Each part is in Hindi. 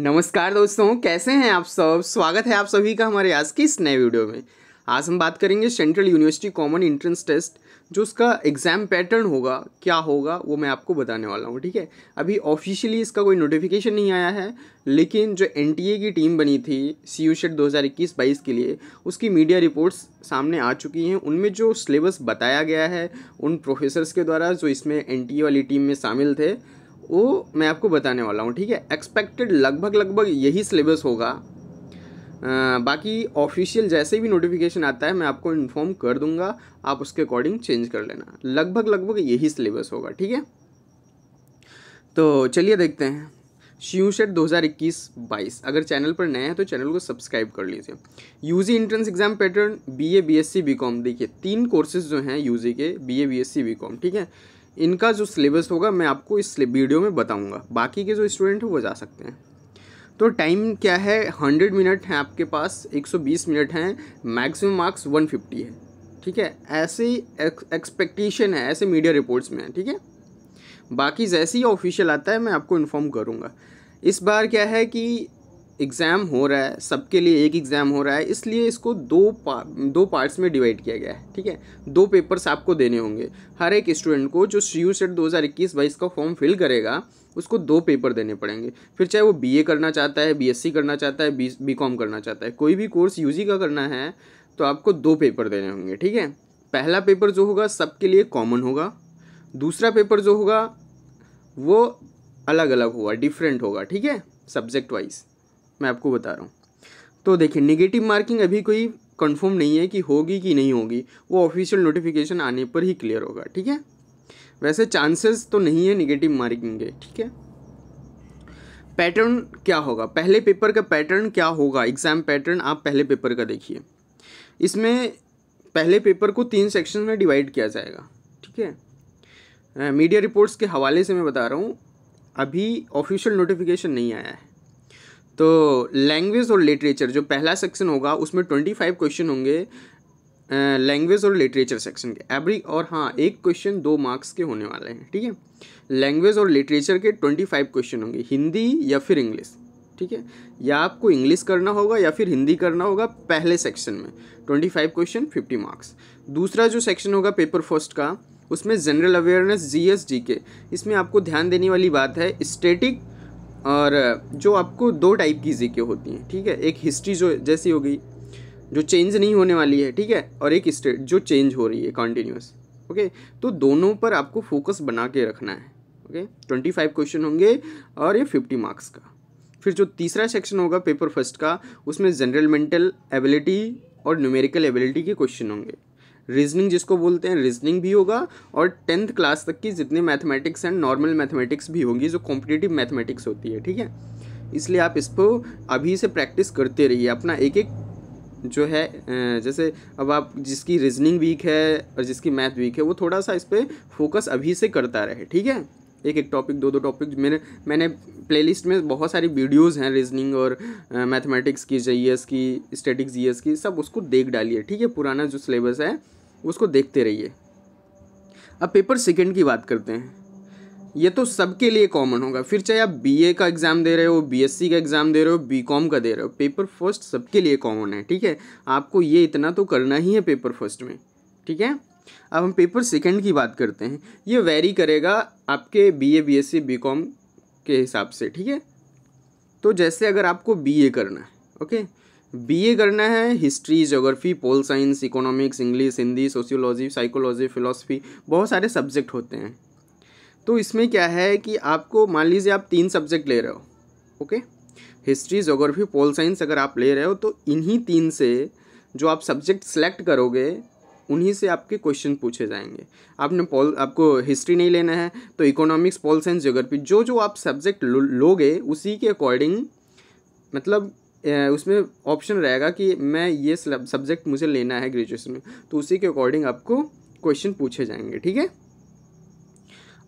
नमस्कार दोस्तों कैसे हैं आप सब स्वागत है आप सभी का हमारे आज की इस नए वीडियो में आज हम बात करेंगे central university common entrance test जो उसका एग्ज़ाम पैटर्न होगा क्या होगा वो मैं आपको बताने वाला हूँ ठीक है अभी ऑफिशियली इसका कोई नोटिफिकेशन नहीं आया है लेकिन जो एन की टीम बनी थी सी यू शेट दो के लिए उसकी मीडिया रिपोर्ट्स सामने आ चुकी हैं उनमें जो सिलेबस बताया गया है उन प्रोफेसर्स के द्वारा जो इसमें एन वाली टीम में शामिल थे वो मैं आपको बताने वाला हूँ ठीक है एक्सपेक्टेड लगभग लगभग यही सिलेबस होगा आ, बाकी ऑफिशियल जैसे भी नोटिफिकेशन आता है मैं आपको इन्फॉर्म कर दूंगा आप उसके अकॉर्डिंग चेंज कर लेना लगभग लगभग यही सिलेबस होगा ठीक है तो चलिए देखते हैं शिव शेट दो हज़ार इक्कीस बाईस अगर चैनल पर नए हैं तो चैनल को सब्सक्राइब कर लीजिए UG entrance exam pattern BA BSc BCom देखिए तीन कोर्सेज जो हैं यूजी के बीए बीएससी बीकॉम ठीक है इनका जो सिलेबस होगा मैं आपको इस वीडियो में बताऊंगा बाकी के जो स्टूडेंट हैं वो जा सकते हैं तो टाइम क्या है हंड्रेड मिनट हैं आपके पास एक सौ बीस मिनट हैं मैक्सिमम मार्क्स वन फिफ्टी है ठीक है ऐसे ही एक्सपेक्टेशन है ऐसे मीडिया रिपोर्ट्स में है ठीक है बाकी जैसे ही ऑफिशियल आता है मैं आपको इन्फॉर्म करूँगा इस बार क्या है कि एग्ज़ाम हो रहा है सबके लिए एक एग्ज़ाम हो रहा है इसलिए इसको दो पा, दो पार्ट्स में डिवाइड किया गया है ठीक है दो पेपर्स आपको देने होंगे हर एक स्टूडेंट को जो सी यू सेट दो हज़ार इक्कीस बाईस का फॉर्म फिल करेगा उसको दो पेपर देने पड़ेंगे फिर चाहे वो बीए करना चाहता है बीएससी करना चाहता है बी कॉम करना चाहता है कोई भी कोर्स जी का करना है तो आपको दो पेपर देने होंगे ठीक है पहला पेपर जो होगा सबके लिए कॉमन होगा दूसरा पेपर जो होगा वो अलग अलग होगा डिफरेंट होगा ठीक है सब्जेक्ट वाइज मैं आपको बता रहा हूँ तो देखिए निगेटिव मार्किंग अभी कोई कंफर्म नहीं है कि होगी कि नहीं होगी वो ऑफिशियल नोटिफिकेशन आने पर ही क्लियर होगा ठीक है वैसे चांसेस तो नहीं है निगेटिव मार्किंग के ठीक है पैटर्न क्या होगा पहले पेपर का पैटर्न क्या होगा एग्ज़ाम पैटर्न आप पहले पेपर का देखिए इसमें पहले पेपर को तीन सेक्शन में डिवाइड किया जाएगा ठीक है मीडिया रिपोर्ट्स के हवाले से मैं बता रहा हूँ अभी ऑफिशियल नोटिफिकेशन नहीं आया है तो लैंग्वेज और लिटरेचर जो पहला सेक्शन होगा उसमें ट्वेंटी फाइव क्वेश्चन होंगे लैंग्वेज और लिटरेचर सेक्शन के एवरी और हाँ एक क्वेश्चन दो मार्क्स के होने वाले हैं ठीक है लैंग्वेज और लिटरेचर के ट्वेंटी फाइव क्वेश्चन होंगे हिंदी या फिर इंग्लिश ठीक है या आपको इंग्लिश करना होगा या फिर हिंदी करना होगा पहले सेक्शन में twenty five question fifty marks दूसरा जो सेक्शन होगा पेपर फर्स्ट का उसमें general awareness G S G K इसमें आपको ध्यान देने वाली बात है स्टेटिक और जो आपको दो टाइप की जीके होती हैं ठीक है एक हिस्ट्री जो जैसी हो गई जो चेंज नहीं होने वाली है ठीक है और एक स्टेट जो चेंज हो रही है कॉन्टीन्यूस ओके तो दोनों पर आपको फोकस बना के रखना है ओके ट्वेंटी फाइव क्वेश्चन होंगे और ये फिफ्टी मार्क्स का फिर जो तीसरा सेक्शन होगा पेपर फर्स्ट का उसमें जनरल मेंटल एबिलिटी और न्यूमेरिकल एबिलिटी के क्वेश्चन होंगे रीजनिंग जिसको बोलते हैं रीजनिंग भी होगा और टेंथ क्लास तक की जितनी मैथमेटिक्स एंड नॉर्मल मैथमेटिक्स भी होंगी जो कॉम्पिटेटिव मैथमेटिक्स होती है ठीक है इसलिए आप इसको अभी से प्रैक्टिस करते रहिए अपना एक एक जो है जैसे अब आप जिसकी रीजनिंग वीक है और जिसकी मैथ वीक है वो थोड़ा सा इस पर फोकस अभी से करता रहे ठीक है एक एक टॉपिक दो दो टॉपिक मैंने मैंने प्लेलिस्ट में बहुत सारी वीडियोस हैं रीजनिंग और मैथमेटिक्स की जे e की स्टेटिक्स जी e की सब उसको देख डालिए ठीक है पुराना जो सिलेबस है उसको देखते रहिए अब पेपर सेकेंड की बात करते हैं ये तो सबके लिए कॉमन होगा फिर चाहे आप बी का एग्ज़ाम दे रहे हो बी का एग्ज़ाम दे रहे हो बी का दे रहे हो पेपर फर्स्ट सबके लिए कॉमन है ठीक है आपको ये इतना तो करना ही है पेपर फर्स्ट में ठीक है अब हम पेपर सेकंड की बात करते हैं ये वेरी करेगा आपके बी ए बी के हिसाब से ठीक है तो जैसे अगर आपको बी करना है ओके बीए करना है history geography pol science economics English Hindi sociology psychology philosophy बहुत सारे सब्जेक्ट होते हैं तो इसमें क्या है कि आपको मान लीजिए आप तीन सब्जेक्ट ले रहे हो okay history geography pol science अगर आप ले रहे हो तो इन्हीं तीन से जो आप सब्जेक्ट सेलेक्ट करोगे उन्हीं से आपके क्वेश्चन पूछे जाएंगे आपने पोल आपको हिस्ट्री नहीं लेना है तो इकोनॉमिक्स पोल साइंस जोग्राफी जो जो आप सब्जेक्ट लोगे उसी के अकॉर्डिंग मतलब उसमें ऑप्शन रहेगा कि मैं ये सब्जेक्ट मुझे लेना है ग्रेजुएशन में तो उसी के अकॉर्डिंग आपको क्वेश्चन पूछे जाएंगे ठीक है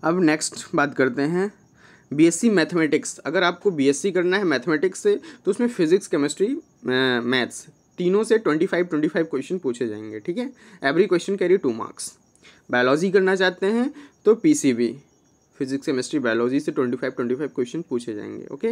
अब नेक्स्ट बात करते हैं बीएससी मैथमेटिक्स अगर आपको बीएससी करना है मैथमेटिक्स से तो उसमें फिजिक्स केमिस्ट्री मैथ्स तीनों से twenty five twenty five question पूछे जाएंगे ठीक है every question carry two marks biology करना चाहते हैं तो पीसीबी फिजिक्स केमिस्ट्री बायोलॉजी से twenty five twenty five question पूछे जाएंगे ओके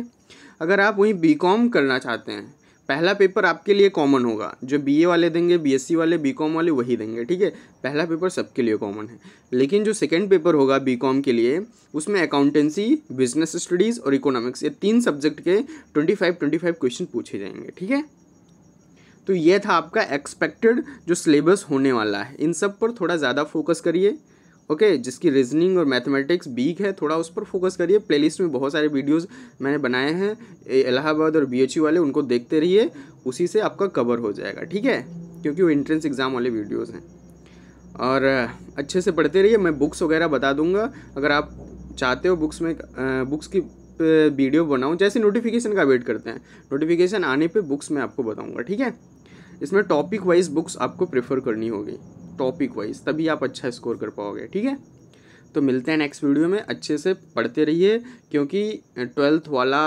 अगर आप वहीं बी कॉम करना चाहते हैं पहला पेपर आपके लिए कॉमन होगा जो बीए वाले देंगे बीएससी वाले बीकॉम वाले वही देंगे ठीक है पहला पेपर सबके लिए कॉमन है लेकिन जो सेकंड पेपर होगा बीकॉम के लिए उसमें अकाउंटेंसी बिजनेस स्टडीज़ और इकोनॉमिक्स ये तीन सब्जेक्ट के twenty five twenty five question पूछे जाएंगे ठीक है तो ये था आपका एक्सपेक्टेड जो सिलेबस होने वाला है इन सब पर थोड़ा ज़्यादा फोकस करिए ओके जिसकी रीजनिंग और मैथमेटिक्स वीक है थोड़ा उस पर फोकस करिए प्लेलिस्ट में बहुत सारे वीडियोस मैंने बनाए हैं इलाहाबाद और बीएचयू वाले उनको देखते रहिए उसी से आपका कवर हो जाएगा ठीक है क्योंकि वो इंट्रेंस एग्ज़ाम वाले वीडियोज़ हैं और अच्छे से पढ़ते रहिए मैं बुक्स वगैरह बता दूंगा अगर आप चाहते हो बुक्स में बुक्स की वीडियो बनाऊँ जैसे नोटिफिकेशन का वेट करते हैं नोटिफिकेशन आने पर बुक्स मैं आपको बताऊँगा ठीक है इसमें टॉपिक वाइज बुक्स आपको प्रेफर करनी होगी टॉपिक वाइज तभी आप अच्छा स्कोर कर पाओगे ठीक है तो मिलते हैं नेक्स्ट वीडियो में अच्छे से पढ़ते रहिए क्योंकि ट्वेल्थ वाला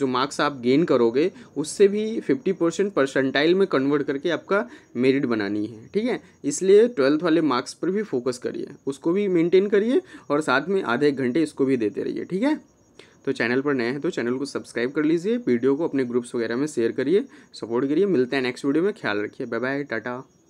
जो मार्क्स आप गेन करोगे उससे भी फिफ्टी परसेंट परसेंटाइल में कन्वर्ट करके आपका मेरिट बनानी है ठीक है इसलिए ट्वेल्थ वाले मार्क्स पर भी फोकस करिए उसको भी मेंटेन करिए और साथ में आधे एक घंटे इसको भी देते रहिए ठीक है तो चैनल पर नए हैं तो चैनल को सब्सक्राइब कर लीजिए वीडियो को अपने ग्रुप्स वगैरह में शेयर करिए सपोर्ट करिए मिलते हैं नेक्स्ट वीडियो में ख्याल रखिए बाय बाय टाटा